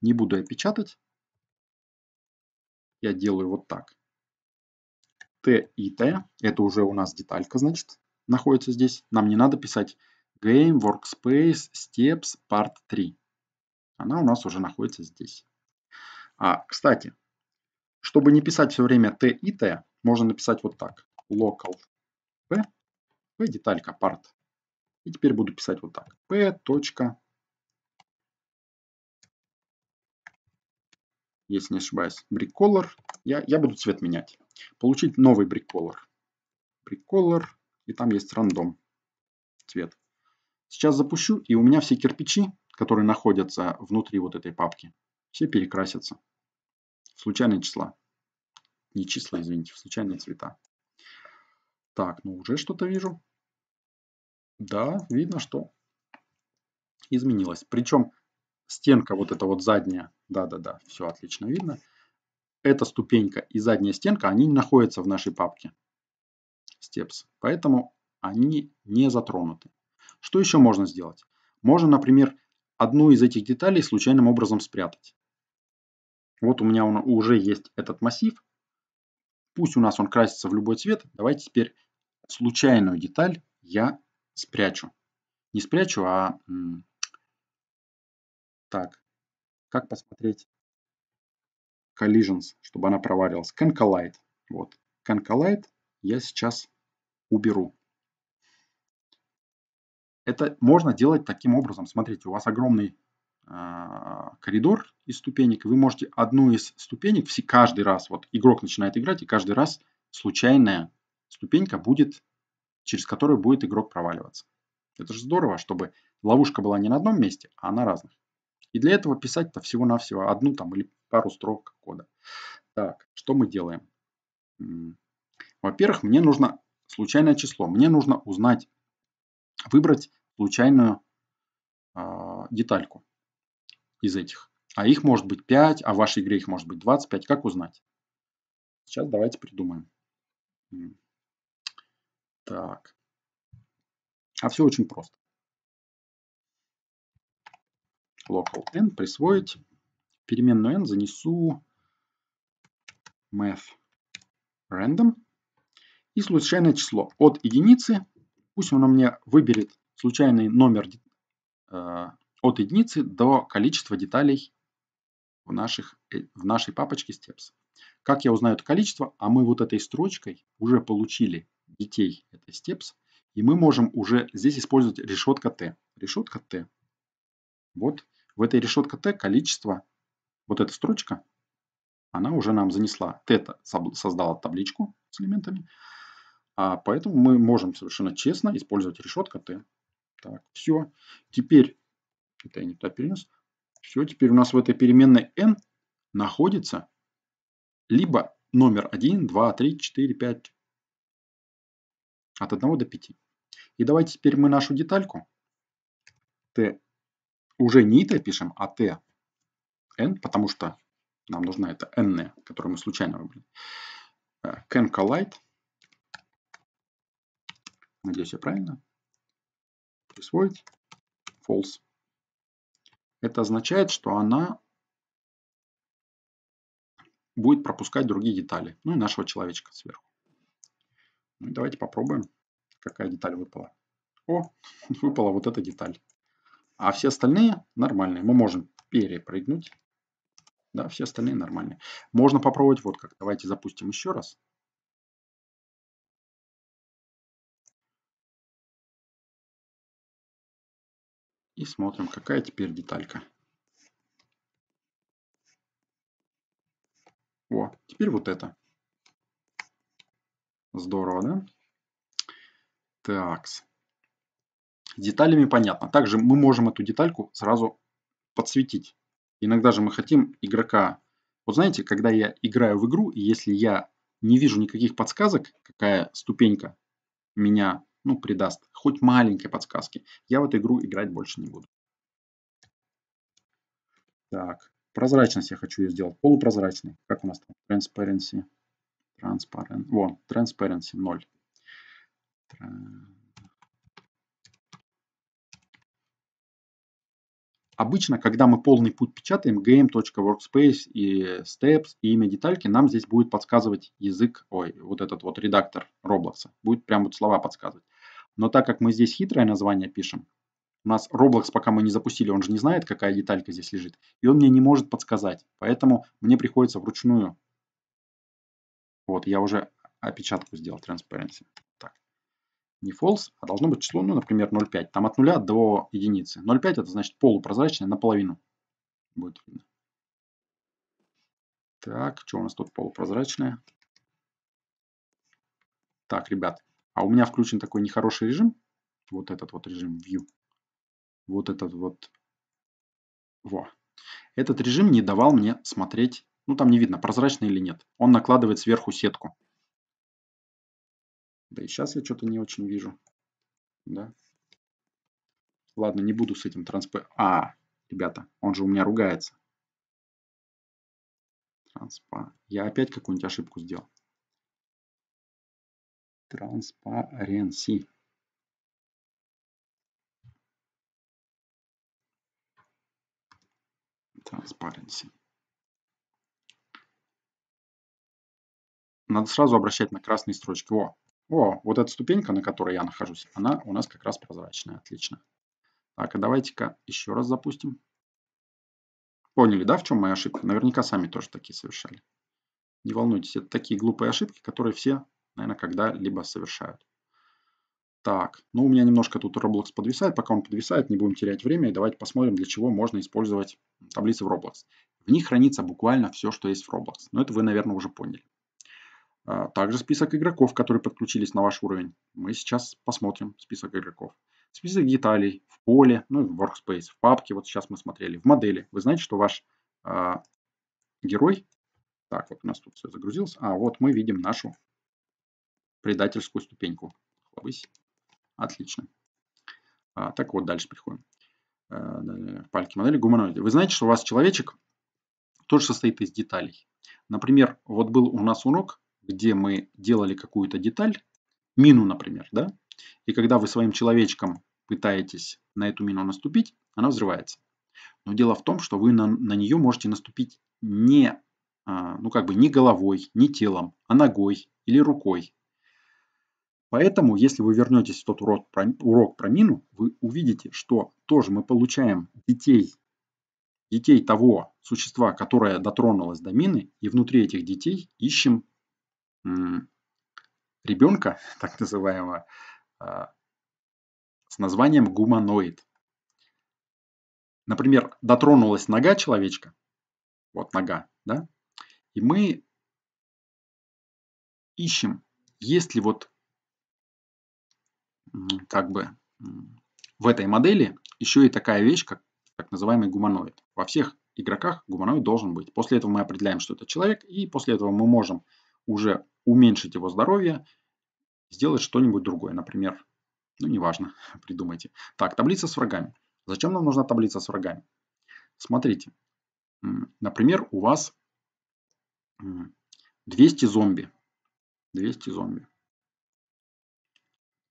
Не буду я печатать. Я делаю вот так. Т и Т. Это уже у нас деталька, значит, находится здесь. Нам не надо писать Game, Workspace, Steps, Part 3. Она у нас уже находится здесь. А, кстати, чтобы не писать все время T и T, можно написать вот так. Local P, P деталька part. И теперь буду писать вот так. P. Если не ошибаюсь, brickcolor. Я, я буду цвет менять. Получить новый brickcolor. Brickcolor. И там есть рандом цвет. Сейчас запущу, и у меня все кирпичи, которые находятся внутри вот этой папки, все перекрасятся случайные числа. Не числа, извините, случайные цвета. Так, ну уже что-то вижу. Да, видно, что изменилось. Причем стенка вот эта вот задняя, да-да-да, все отлично видно. Эта ступенька и задняя стенка, они находятся в нашей папке Steps. Поэтому они не затронуты. Что еще можно сделать? Можно, например, одну из этих деталей случайным образом спрятать. Вот у меня он уже есть этот массив. Пусть у нас он красится в любой цвет. Давайте теперь случайную деталь я спрячу. Не спрячу, а... Так, как посмотреть collisions, чтобы она проварилась? Can collide. Вот, can collide я сейчас уберу. Это можно делать таким образом. Смотрите, у вас огромный а, коридор из ступенек. Вы можете одну из ступенек, все каждый раз, вот игрок начинает играть, и каждый раз случайная ступенька будет, через которую будет игрок проваливаться. Это же здорово, чтобы ловушка была не на одном месте, а на разных. И для этого писать-то всего-навсего одну там или пару строк кода. Так, что мы делаем? Во-первых, мне нужно случайное число. Мне нужно узнать, выбрать случайную э, детальку из этих. А их может быть 5, а в вашей игре их может быть 25. Как узнать? Сейчас давайте придумаем. Так. А все очень просто. Local n присвоить. Переменную n занесу math random. И случайное число от единицы. Пусть оно мне выберет случайный номер э, от единицы до количества деталей в, наших, э, в нашей папочке Steps. Как я узнаю это количество? А мы вот этой строчкой уже получили детей этой Steps, и мы можем уже здесь использовать решетка Т. Решетка Т. Вот в этой решетка Т количество, вот эта строчка, она уже нам занесла. Т создала табличку с элементами, а поэтому мы можем совершенно честно использовать решетка Т. Так, все. Теперь это я не туда перенес. Все, теперь у нас в этой переменной n находится либо номер 1, 2, 3, 4, 5. От 1 до 5. И давайте теперь мы нашу детальку t уже не t пишем, а t n, потому что нам нужна эта n, которую мы случайно выбрали. Э, Can collide. Надеюсь, я правильно. Присвоить. False. Это означает, что она будет пропускать другие детали, ну и нашего человечка сверху. Ну, давайте попробуем, какая деталь выпала. О, (laughs) выпала вот эта деталь. А все остальные нормальные. Мы можем перепрыгнуть. Да, все остальные нормальные. Можно попробовать вот как. Давайте запустим еще раз. И смотрим, какая теперь деталька. О, теперь вот это. Здорово, да? Так. -с. деталями понятно. Также мы можем эту детальку сразу подсветить. Иногда же мы хотим игрока... Вот знаете, когда я играю в игру, и если я не вижу никаких подсказок, какая ступенька меня ну, придаст хоть маленькой подсказки. Я в эту игру играть больше не буду. Так, прозрачность я хочу ее сделать. Полупрозрачный. Как у нас там? Transparency. Transparent. Вон, transparency 0. Обычно, когда мы полный путь печатаем, game.workspace и steps и имя детальки, нам здесь будет подсказывать язык, ой, вот этот вот редактор Roblox. Будет прям вот слова подсказывать. Но так как мы здесь хитрое название пишем, у нас Roblox, пока мы не запустили, он же не знает, какая деталька здесь лежит. И он мне не может подсказать. Поэтому мне приходится вручную. Вот, я уже опечатку сделал, transparency. Так. Не false, а должно быть число, ну, например, 0,5. Там от 0 до единицы. 0,5 это значит полупрозрачное, наполовину. Будет видно. Так, что у нас тут полупрозрачное? Так, ребят, а у меня включен такой нехороший режим. Вот этот вот режим View. Вот этот вот. Во. Этот режим не давал мне смотреть, ну там не видно, прозрачный или нет. Он накладывает сверху сетку. Да и сейчас я что-то не очень вижу. Да. Ладно, не буду с этим транспе... А, ребята, он же у меня ругается. Транспа. Я опять какую-нибудь ошибку сделал. Transparency. Transparency. Надо сразу обращать на красные строчки. О, о, вот эта ступенька, на которой я нахожусь, она у нас как раз прозрачная. Отлично. Так, а давайте-ка еще раз запустим. Поняли, да, в чем моя ошибка? Наверняка сами тоже такие совершали. Не волнуйтесь, это такие глупые ошибки, которые все наверное, когда-либо совершают. Так, ну у меня немножко тут Roblox подвисает. Пока он подвисает, не будем терять время. И давайте посмотрим, для чего можно использовать таблицы в Roblox. В них хранится буквально все, что есть в Roblox. Но это вы, наверное, уже поняли. А, также список игроков, которые подключились на ваш уровень. Мы сейчас посмотрим список игроков. Список деталей в поле, ну и в workspace, в папке. Вот сейчас мы смотрели. В модели. Вы знаете, что ваш э, герой... Так, вот у нас тут все загрузилось. А, вот мы видим нашу предательскую ступеньку. Хлобысь. Отлично. А, так вот, дальше приходим. А, пальки модели гуманоиды. Вы знаете, что у вас человечек тоже состоит из деталей. Например, вот был у нас урок, где мы делали какую-то деталь, мину, например, да? И когда вы своим человечком пытаетесь на эту мину наступить, она взрывается. Но дело в том, что вы на, на нее можете наступить не, а, ну как бы не головой, не телом, а ногой или рукой. Поэтому, если вы вернетесь в тот урок про, урок про мину, вы увидите, что тоже мы получаем детей, детей того существа, которое дотронулось до мины, и внутри этих детей ищем м, ребенка, (laughs) так называемого, а, с названием гуманоид. Например, дотронулась нога человечка, вот нога, да, и мы ищем, есть ли вот как бы в этой модели еще и такая вещь, как так называемый гуманоид. Во всех игроках гуманоид должен быть. После этого мы определяем, что это человек, и после этого мы можем уже уменьшить его здоровье, сделать что-нибудь другое. Например, ну неважно, (laughs) придумайте. Так, таблица с врагами. Зачем нам нужна таблица с врагами? Смотрите, например, у вас 200 зомби. 200 зомби.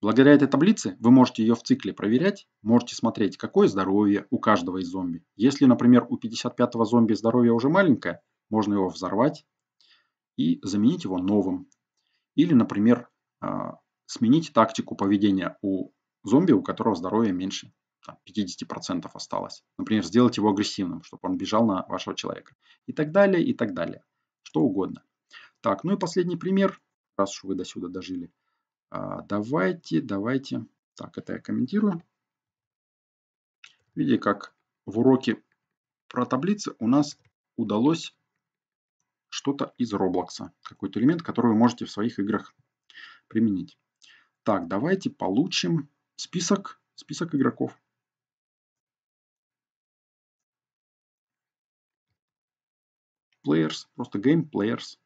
Благодаря этой таблице вы можете ее в цикле проверять, можете смотреть, какое здоровье у каждого из зомби. Если, например, у 55-го зомби здоровье уже маленькое, можно его взорвать и заменить его новым. Или, например, а, сменить тактику поведения у зомби, у которого здоровье меньше 50% осталось. Например, сделать его агрессивным, чтобы он бежал на вашего человека. И так далее, и так далее. Что угодно. Так, ну и последний пример, раз уж вы до сюда дожили. А, давайте, давайте. Так, это я комментирую. Видите, как в уроке про таблицы у нас удалось что-то из Roblox. Какой-то элемент, который вы можете в своих играх применить. Так, давайте получим список, список игроков. Players, просто game players.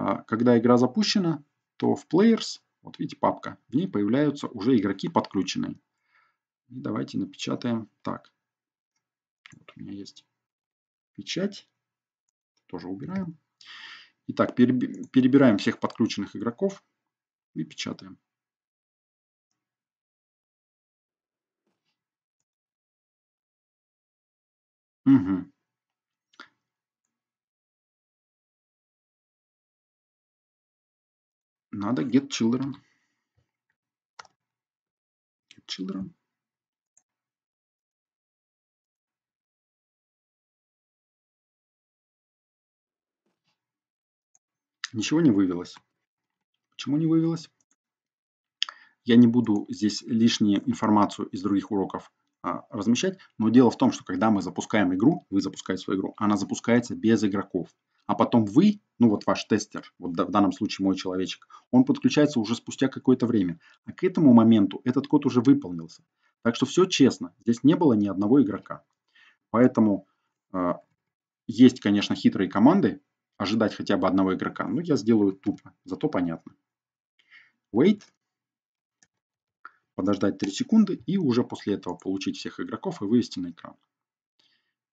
А, когда игра запущена, то в Players, вот видите, папка, в ней появляются уже игроки подключенные. И давайте напечатаем так. Вот у меня есть печать. Тоже убираем. Итак, перебираем всех подключенных игроков и печатаем. Угу. надо get children. Get children. Ничего не вывелось. Почему не вывелось? Я не буду здесь лишнюю информацию из других уроков а, размещать, но дело в том, что когда мы запускаем игру, вы запускаете свою игру, она запускается без игроков а потом вы, ну вот ваш тестер, вот в данном случае мой человечек, он подключается уже спустя какое-то время. А к этому моменту этот код уже выполнился. Так что все честно, здесь не было ни одного игрока. Поэтому э, есть, конечно, хитрые команды, ожидать хотя бы одного игрока. Но я сделаю тупо, зато понятно. Wait. Подождать 3 секунды и уже после этого получить всех игроков и вывести на экран.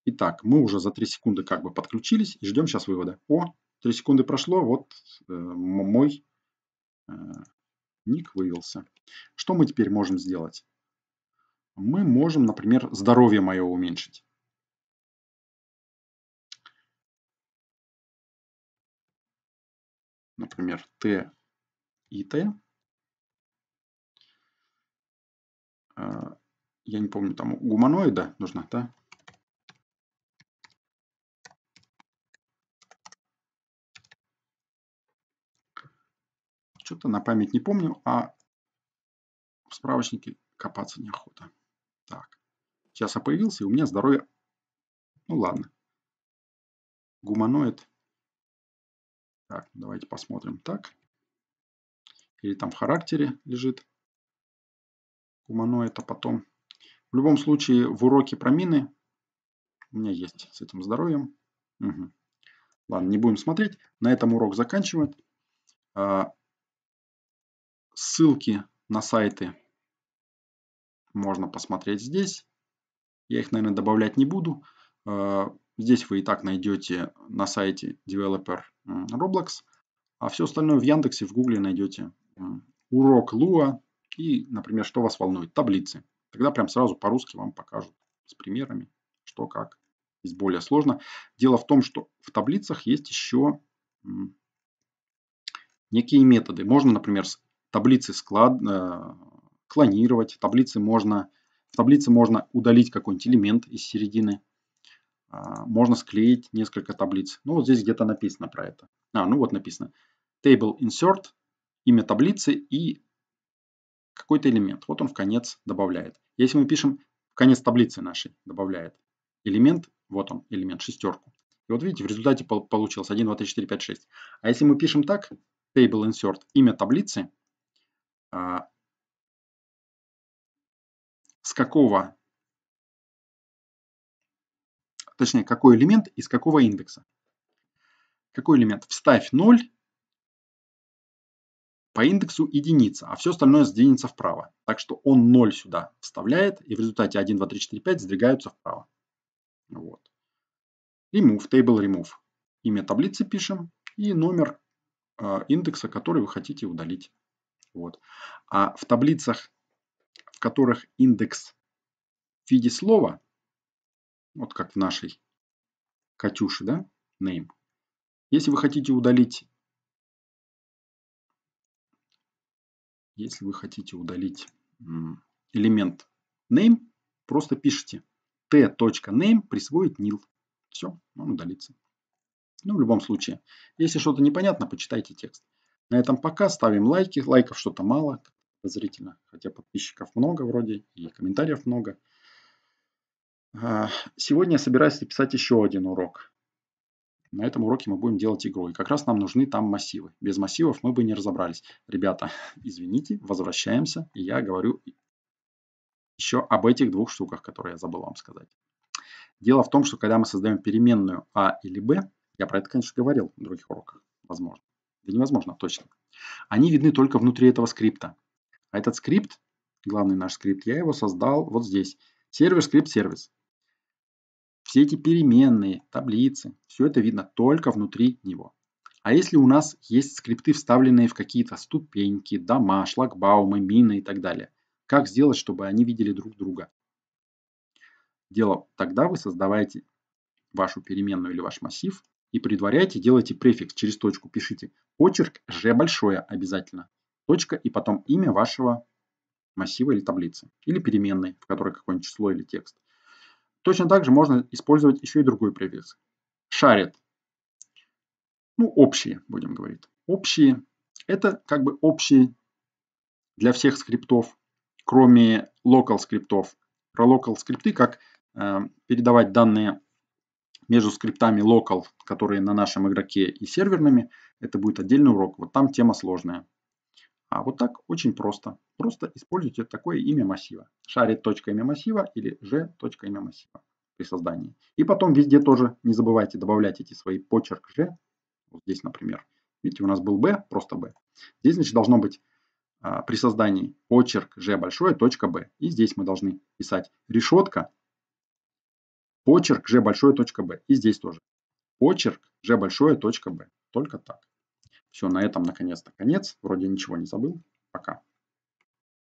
Итак, мы уже за 3 секунды как бы подключились и ждем сейчас вывода. О, 3 секунды прошло, вот э, мой э, ник вывелся. Что мы теперь можем сделать? Мы можем, например, здоровье мое уменьшить. Например, Т и Т. Э, я не помню, там гуманоида нужно, да? Что-то на память не помню, а в справочнике копаться неохота. Так. Сейчас я появился, и у меня здоровье... Ну ладно. Гуманоид. Так, давайте посмотрим. Так. Или там в характере лежит гуманоид, а потом... В любом случае, в уроке про мины у меня есть с этим здоровьем. Угу. Ладно, не будем смотреть. На этом урок заканчивать. А, Ссылки на сайты можно посмотреть здесь. Я их, наверное, добавлять не буду. Э, здесь вы и так найдете на сайте developer Roblox. А все остальное в Яндексе, в Гугле найдете. Урок Луа и, например, что вас волнует, таблицы. Тогда прям сразу по-русски вам покажут с примерами, что как. Здесь более сложно. Дело в том, что в таблицах есть еще некие методы. Можно, например, с таблицы склад, э, клонировать, таблицы можно, в таблице можно удалить какой-нибудь элемент из середины, а, можно склеить несколько таблиц. Ну, вот здесь где-то написано про это. А, ну вот написано. Table insert, имя таблицы и какой-то элемент. Вот он в конец добавляет. Если мы пишем в конец таблицы нашей, добавляет элемент, вот он, элемент, шестерку. И вот видите, в результате получилось 1, 2, 3, 4, 5, 6. А если мы пишем так, table insert, имя таблицы, а, с какого, точнее, какой элемент из какого индекса. Какой элемент? Вставь 0 по индексу единица, а все остальное сдвинется вправо. Так что он 0 сюда вставляет, и в результате 1, 2, 3, 4, 5 сдвигаются вправо. Вот. Remove, table remove. Имя таблицы пишем и номер э, индекса, который вы хотите удалить. Вот. А в таблицах, в которых индекс в виде слова, вот как в нашей Катюше, да, name, если вы хотите удалить, если вы хотите удалить элемент name, просто пишите t.name присвоить nil. Все, он удалится. Ну, в любом случае, если что-то непонятно, почитайте текст. На этом пока. Ставим лайки. Лайков что-то мало, подозрительно. Хотя подписчиков много вроде и комментариев много. А, сегодня я собираюсь написать еще один урок. На этом уроке мы будем делать игру. И как раз нам нужны там массивы. Без массивов мы бы не разобрались. Ребята, (laughs) извините, возвращаемся. И я говорю еще об этих двух штуках, которые я забыл вам сказать. Дело в том, что когда мы создаем переменную А или Б, я про это, конечно, говорил в других уроках, возможно, да невозможно, точно. Они видны только внутри этого скрипта. А этот скрипт, главный наш скрипт, я его создал вот здесь. Сервер, скрипт, сервис. Все эти переменные, таблицы, все это видно только внутри него. А если у нас есть скрипты, вставленные в какие-то ступеньки, дома, шлагбаумы, мины и так далее, как сделать, чтобы они видели друг друга? Дело тогда вы создавайте вашу переменную или ваш массив и предваряйте, делайте префикс через точку, пишите почерк Ж большое обязательно, точка и потом имя вашего массива или таблицы, или переменной, в которой какое-нибудь число или текст. Точно так же можно использовать еще и другой префикс. Шарит. Ну, общие, будем говорить. Общие – это как бы общие для всех скриптов, кроме local скриптов. Про local скрипты, как э, передавать данные между скриптами local, которые на нашем игроке, и серверными, это будет отдельный урок. Вот там тема сложная. А вот так очень просто. Просто используйте такое имя массива. Шарит.имя массива или g.имя массива при создании. И потом везде тоже не забывайте добавлять эти свои почерк g. Вот здесь, например. Видите, у нас был b, просто b. Здесь, значит, должно быть а, при создании почерк g большое, точка b. И здесь мы должны писать решетка, Почерк G большое точка B. И здесь тоже. Почерк G большое точка B. Только так. Все, на этом наконец-то конец. Вроде ничего не забыл.